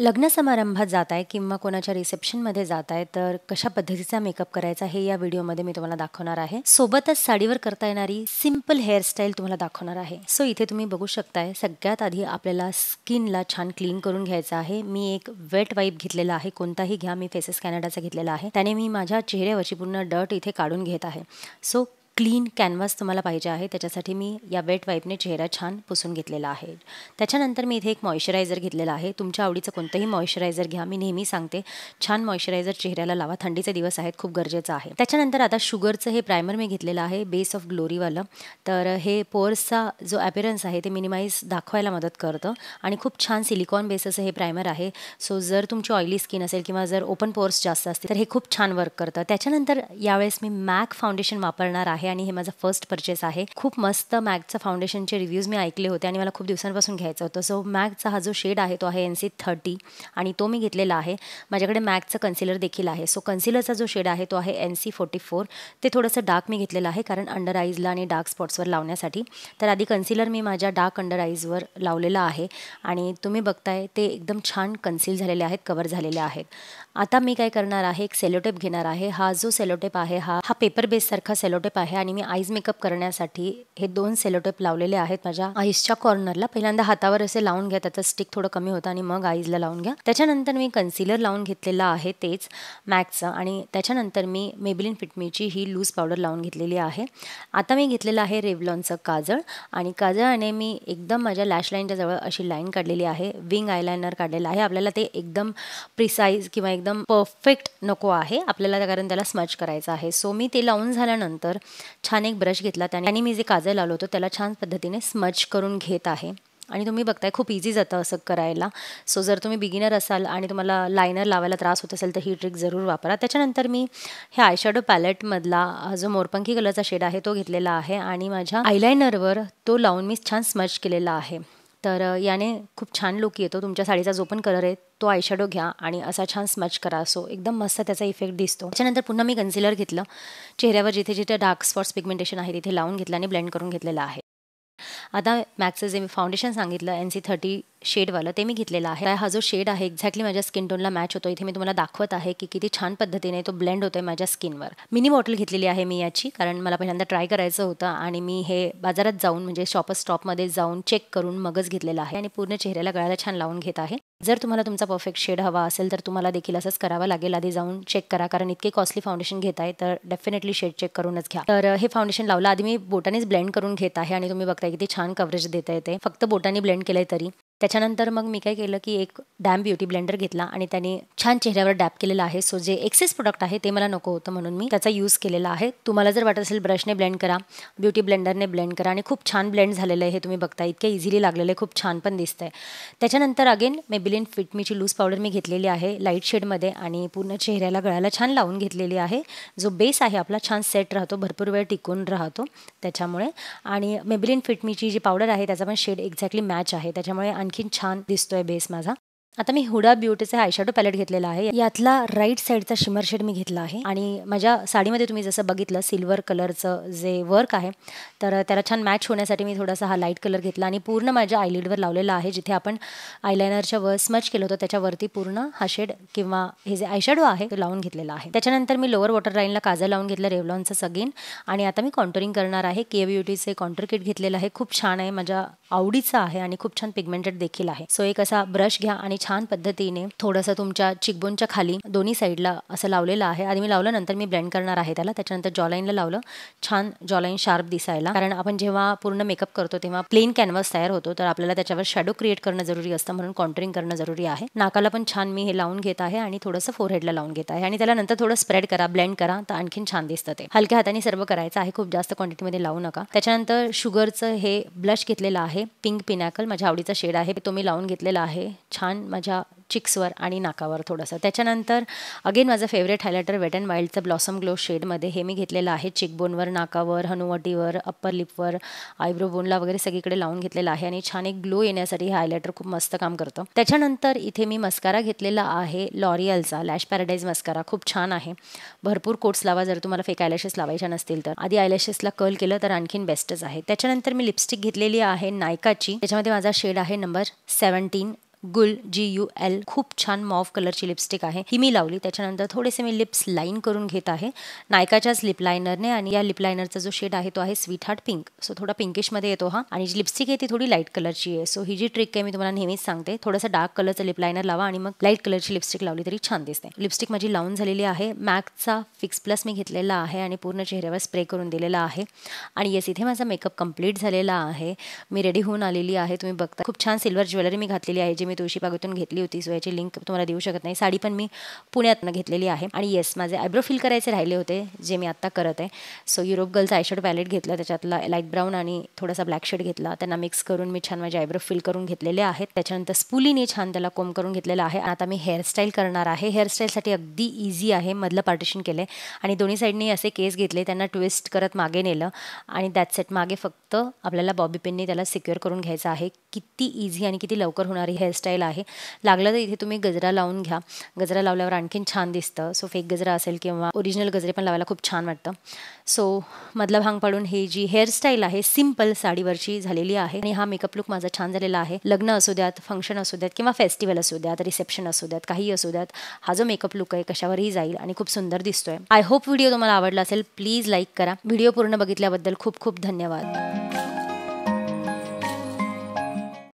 लग्न समारंभात जात आहे किंवा कोणाच्या रिसेप्शनमध्ये जात आहे तर कशा पद्धतीचा मेकअप करायचा हे या व्हिडिओमध्ये मी तुम्हाला दाखवणार आहे सोबतच साडीवर करता येणारी सिम्पल हेअरस्टाईल तुम्हाला दाखवणार आहे सो इथे तुम्ही बघू शकताय सगळ्यात आधी आपल्याला स्किनला छान क्लीन करून घ्यायचं आहे मी एक वेट वाईप घेतलेला आहे कोणताही घ्या मी फेसेस कॅनडाचा घेतलेला आहे त्याने मी माझ्या चेहऱ्यावरची पूर्ण डट इथे काढून घेत आहे सो क्लीन कॅनव्हास तुम्हाला पाहिजे आहे त्याच्यासाठी मी या वेट वाईपने चेहरा छान पुसून घेतलेला आहे त्याच्यानंतर मी इथे एक मॉइश्चरायझर घेतलेला आहे तुमच्या आवडीचं कोणतंही मॉइश्चरायझर घ्या मी नेहमी सांगते छान मॉइश्चरायझर चेहऱ्याला लावा थंडीचे दिवस आहेत खूप गरजेचं आहे त्याच्यानंतर आता शुगरचं हे प्रायमर मी घेतलेलं आहे बेस ऑफ ग्लोरीवालं तर हे पोअर्सचा जो ॲपिरन्स आहे ते मिनिमाइज दाखवायला मदत करतं आणि खूप छान सिलिकॉन बेसचं हे प्रायमर आहे सो जर तुमची ऑइली स्किन असेल किंवा जर ओपन पोअर्स जास्त असतील तर हे खूप छान वर्क करतं त्याच्यानंतर यावेळेस मी मॅक फाउंडेशन वापरणार आहे आहे आणि हे माझा फर्स्ट परचेस आहे खूप मस्त मॅगचं फाउंडेशनचे रिव्ह्यूज मी ऐकले होते आणि मला खूप दिवसांपासून घ्यायचं होतं सो मॅगचा हा जो शेड आहे तो आहे एन सी थर्टी आणि तो मी घेतलेला आहे माझ्याकडे मॅगचं कन्सिलर देखील आहे सो कन्सिलरचा जो शेड आहे तो आहे एन सी फोर्टी फोर ते थोडंसं डार्क मी घेतलेलं आहे कारण अंडर आईजला आणि डार्क स्पॉट्सवर लावण्यासाठी तर आधी कन्सिलर मी माझ्या डार्क अंडर आईजवर लावलेला आहे आणि तुम्ही बघताय ते एकदम छान कन्सील झालेले आहेत कवर झालेले आहेत आता मी काय करणार आहे एक सेलोटेप घेणार आहे हा जो सेलोटेप आहे हा हा पेपर बेससारखा सेलोटेप आहे आहे आणि मी आईज मेकअप करण्यासाठी हे दोन सेलोटेप लावलेले आहेत माझ्या आईजच्या कॉर्नरला पहिल्यांदा हातावर असे लावून घ्या त्याचा स्टिक थोडं कमी होतं आणि मग आईजला लावून घ्या त्याच्यानंतर मी कन्सिलर लावून घेतलेला आहे तेच मॅक्सचं आणि त्याच्यानंतर मी मेबिलिन फिटमीची ही लूज पावडर लावून घेतलेली आहे आता मी घेतलेलं आहे रेवलॉनचं काजळ आणि काजळाने मी एकदम माझ्या लॅश लाईनच्या जवळ अशी लाईन काढलेली आहे विंग आयलायनर काढलेला आहे आपल्याला ते एकदम प्रिसाईज किंवा एकदम परफेक्ट नको आहे आपल्याला कारण त्याला स्मच करायचं आहे सो मी ते लावून झाल्यानंतर छान एक ब्रश घेतला त्याने आणि मी जे काजळ लावलो होतो त्याला छान पद्धतीने स्मच करून घेत आहे आणि तुम्ही बघताय खूप इझी जातं असं करायला सो जर तुम्ही बिगिनर असाल आणि तुम्हाला लायनर लावायला त्रास होत असेल तर ही ट्रिक जरूर वापरा त्याच्यानंतर मी हे आयशॅडो पॅलेटमधला जो मोरपंखी कलरचा शेड आहे तो घेतलेला आहे आणि माझ्या आयलायनरवर तो लावून मी छान स्मच केलेला आहे तर याने खूप छान लुक येतो तुमच्या साडीचा जो पण कलर आहे तो आयशॅडो घ्या आणि असा छान स्मच करा असो एकदम मस्त त्याचा इफेक्ट दिसतो त्याच्यानंतर पुन्हा मी कन्सिलर घेतलं चेहऱ्यावर जिथे जिथे डार्क स्पॉट्स पिगमेंटेशन आहे तिथे लावून घेतलं आणि ब्लेंड करून घेतलेलं आहे आता मॅक्सचं जे मी फाउंडेशन सांगितलं एन सी थर्टी शेडवालं ते मी घेतलेला आहे हा जो शेड आहे एक्झॅक्टली माझ्या स्किन टोनला मॅच होतो इथे मी तुम्हाला दाखवत आहे की किती छान पद्धतीने तो ब्लेंड होतोय माझ्या स्किनवर मिनी बॉटल घेतलेली आहे मी याची कारण मला पहिल्यांदा ट्राय करायचं होतं आणि मी हे बाजारात जाऊन म्हणजे शॉपर स्टॉपमध्ये जाऊन चेक करून मगच घेतलेला आहे आणि पूर्ण चेहऱ्याला गळ्याला छान लावून घेत आहे जर तुम्हाला तुमचा परफेक्ट शेड हवा असेल तर तुम्हाला देखील असंच करावं लागेल आधी जाऊन चेक करा कारण इतके कॉस्टली फाउंडेशन घेत आहे तर डेफिनेटली शेड चेक करूनच घ्या तर हे फाउंडेशन लावलं आधी मी बोटानेच ब्लेंड करून घेत आहे आणि तुम्ही बघताय किती छान कव्हरेज देता येते फक्त बोटाने ब्लेंड केलंय तरी त्याच्यानंतर मग मी काय केलं की एक डॅम ब्युटी ब्लेंडर घेतला आणि त्याने छान चेहऱ्यावर डॅप केलेला आहे सो जे एक्सेस प्रोडक्ट आहे ते मला नको होतं म्हणून मी त्याचा यूज केलेला आहे तुम्हाला जर वाटत असेल ब्रशने ब्लेंड करा ब्युटी ब्लेंडरने ब्लेंड करा आणि खूप छान ब्लेंड झालेलं आहे हे तुम्ही बघता इतके इझिली लागलेलं आहे खूप छान पण आहे त्याच्यानंतर अगेन मेबिलिन फिटमीची लूज पावडर मी घेतलेली आहे लाईट शेडमध्ये आणि पूर्ण चेहऱ्याला गळ्याला छान लावून घेतलेली आहे जो बेस आहे आपला छान सेट राहतो भरपूर वेळ टिकून राहतो त्याच्यामुळे आणि मेबिलिन फिटमीची जी पावडर आहे त्याचा पण शेड एक्झॅक्टली मॅच आहे त्याच्यामुळे आणखीन छान दिसतोय बेस माझा आता मी हुडा ब्युटीचा आयशॅडो पॅलेट घेतलेला आहे यातला राईट साईडचा शिमर शेड मी घेतला आहे आणि माझ्या साडीमध्ये तुम्ही जसं बघितलं सिल्वर कलरचं जे वर्क आहे तर त्याला छान मॅच होण्यासाठी मी थोडासा हा लाईट कलर घेतला आणि पूर्ण माझ्या आयलिडवर लावलेला आहे जिथे आपण आयलायनरच्या वर स्मच केलं होतं त्याच्यावरती पूर्ण हा शेड किंवा हे जे आयशॅडो आहे ते लावून घेतलेला आहे त्याच्यानंतर मी लोअर वॉटर लाईनला काजा लावून घेतलं रेवलॉनचं सगीन आणि आता मी कॉन्टरिंग करणार आहे के ब्युटीचे कॉन्टर किट घेतलेलं आहे खूप छान आहे माझ्या आवडीचं आहे आणि खूप छान पिगमेंटेड देखील आहे सो एक असा ब्रश घ्या आणि छान पद्धतीने थोडंसं तुमच्या चिकबोनच्या खाली दोन्ही साईडला असं लावलेलं आहे आधी मी लावलं नंतर मी ब्लेंड करणार आहे त्याला त्याच्यानंतर जॉलाईनला लावलं छान जॉलाईन शार्प दिसायला कारण आपण जेव्हा पूर्ण मेकअप करतो तेव्हा प्लेन कॅनव्हास तयार होतो तर आपल्याला त्याच्यावर शॅडो क्रिएट करणं जरुरी असतं म्हणून कॉन्टरिंग करणं जरुरी आहे नाकाला पण छान मी हे लावून घेत आहे आणि थोडंसं फोरहेडला लावून घेत आहे आणि त्याला नंतर थोडं स्प्रेड करा ब्लेंड करा तर आणखीन छान दिसतं ते हलक्या हाताने सर्व करायचं आहे खूप जास्त क्वांटिटीमध्ये लावू नका त्याच्यानंतर शुगरचं हे ब्लश घेतलेलं आहे पिंक पिनॅकल माझ्या आवडीचा शेड आहे तो मी लावून घेतलेला आहे छान माझ्या चिक्सवर आणि नाकावर थोडंसं त्याच्यानंतर अगेन माझं फेवरेट हायलायटर वेट अँड वाईल्डचं ब्लॉसम ग्लो शेडमध्ये हे मी घेतलेलं आहे चिकबोनवर नाकावर हनुवटीवर अप्पर लिपवर आयब्रो बोनला वगैरे सगळीकडे लावून घेतलेलं आहे आणि छान एक ग्लो येण्यासाठी हे हायलायटर खूप मस्त काम करतं त्याच्यानंतर इथे मी मस्कारा घेतलेला आहे लॉरियलचा लॅश पॅराडाईज मस्कारा खूप छान आहे भरपूर कोट्स लावा जर तुम्हाला फेक आयलॅशेस लावायच्या नसतील तर आधी आयलॅशेसला कल केलं तर आणखीन बेस्टच आहे त्याच्यानंतर मी लिपस्टिक घेतलेली आहे नायकाची त्याच्यामध्ये माझा शेड आहे नंबर सेवन्टीन गुल जी यू एल खूप छान मॉफ कलरची लिपस्टिक आहे ही मी लावली त्याच्यानंतर थोडेसे मी लिप्स लाईन करून घेत आहे नायकाच्याच लिप लायनरने आणि या लिप जो शेड आहे तो आहे स्वीट हार्ट पिंक सो थोडा पिंकिशमध्ये येतो हा आणि जी लिपस्टिक आहे ती थोडी लाईट कलरची आहे सो ही जी ट्रिक आहे मी तुम्हाला नेहमीच सांगते थोडासा डार्क कलरचा लिप लावा आणि मग लाईट कलरची लिपस्टिक लावली तरी छान दिसते लिपस्टिक माझी लावून झालेली आहे मॅकचा फिक्स प्लस मी घेतलेला आहे आणि पूर्ण चेहऱ्यावर स्प्रे करून दिलेला आहे आणि येस इथे माझा मेकअप कंप्लीट झालेला आहे मी रेडी होऊन आलेली आहे तुम्ही बघता खूप छान सिल्वर ज्वेलरी मी घातलेली आहे जे मी मी तुळशीबागेतून घेतली होती सो याची लिंक तुम्हाला देऊ शकत नाही साडी पण मी पुण्यातनं घेतलेली आहे आणि येस माझे आयब्रो फिल करायचे राहिले होते जे मी आत्ता करत आहे so Europe girls eyeshade palette घेतला त्याच्यातला लाईट ब्राऊन आणि थोडासा ब्लॅक शेड घेतला त्यांना मिक्स करून मी छान माझे आयब्रो फिल करून घेतलेले आहेत त्याच्यानंतर स्पुलीने छान त्याला कोम करून घेतलेला आहे आता मी हेअरस्टाईल करणार आहे हेअरस्टाईलसाठी अगदी इझी आहे मधलं पार्टिशन केलं आहे आणि दोन्ही साईडने असे केस घेतले त्यांना ट्विस्ट करत मागे नेलं आणि दॅट सेट मागे फक्त आपल्याला बॉबी पेननी त्याला सिक्युअर करून घ्यायचं आहे किती इझी आणि किती लवकर होणारी हेअरस्टाईल आहे लागलं तर इथे तुम्ही गजरा लावून घ्या गजरा लावल्यावर आणखीन छान दिसतं सो फेक गजरा असेल किंवा ओरिजिनल गजरे पण लावायला खूप छान वाटतं सो मधला भांग पाडून हे जी हेअरस्टाईल आहे सिम्पल साडीवरची झालेली आहे आणि हा मेकअप लुक माझा छान झालेला आहे लग्न असू द्यात फंक्शन असू द्यात किंवा फेस्टिवल असू द्यात रिसेप्शन असू द्यात काही असू द्यात हा जो मेकअप लुक आहे कशावरही जाईल आणि खूप सुंदर दिसतोय आय होप व्हिडिओ तुम्हाला आवडला असेल प्लीज लाईक करा व्हिडिओ पूर्ण बघितल्याबद्दल खूप खूप धन्यवाद